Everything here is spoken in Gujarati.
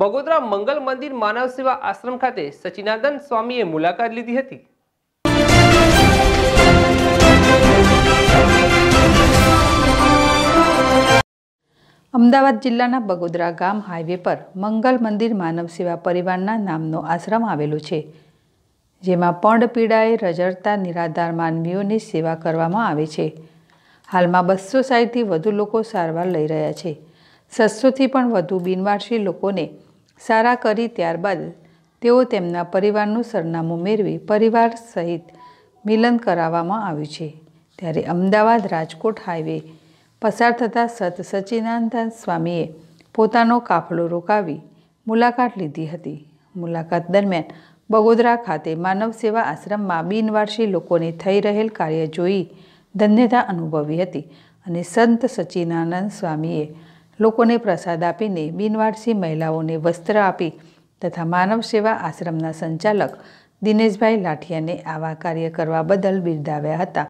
બગોદરા મંગલ મંદિર માનવ સેવા આશ્રમ ખાતે સચિનાદન સ્વામીએ મુલાકાત લીધી હતી અમદાવાદ જિલ્લાના બગોદરા ગામ હાઈવે પર મંગલ મંદિર માનવ સેવા પરિવારના નામનો આશ્રમ આવેલો છે જેમાં પંડપીડાએ રજડતા નિરાધાર માનવીઓની સેવા કરવામાં આવે છે હાલમાં બસો સાઈઠથી વધુ લોકો સારવાર લઈ રહ્યા છે સસ્સોથી પણ વધુ બિનવારસી લોકોને સારા કરી ત્યારબાદ તેઓ તેમના પરિવારનું સરનામું મેળવી પરિવાર સહિત મિલન કરાવવામાં આવ્યું છે ત્યારે અમદાવાદ રાજકોટ હાઈવે પસાર થતાં સત સચ્ચિદાનંદ સ્વામીએ પોતાનો કાફલો રોકાવી મુલાકાત લીધી હતી મુલાકાત દરમિયાન બગોદરા ખાતે માનવ સેવા આશ્રમમાં બિનવારસી લોકોને થઈ રહેલ કાર્ય જોઈ ધન્યતા અનુભવી હતી અને સંત સચ્ચિદાનંદ સ્વામીએ લોકોને પ્રસાદ આપીને બિનવારસી મહિલાઓને વસ્ત્ર આપી તથા માનવ સેવા આશ્રમના સંચાલક દિનેશભાઈ લાઠિયાને આવા કાર્ય કરવા બદલ બિરદાવ્યા હતા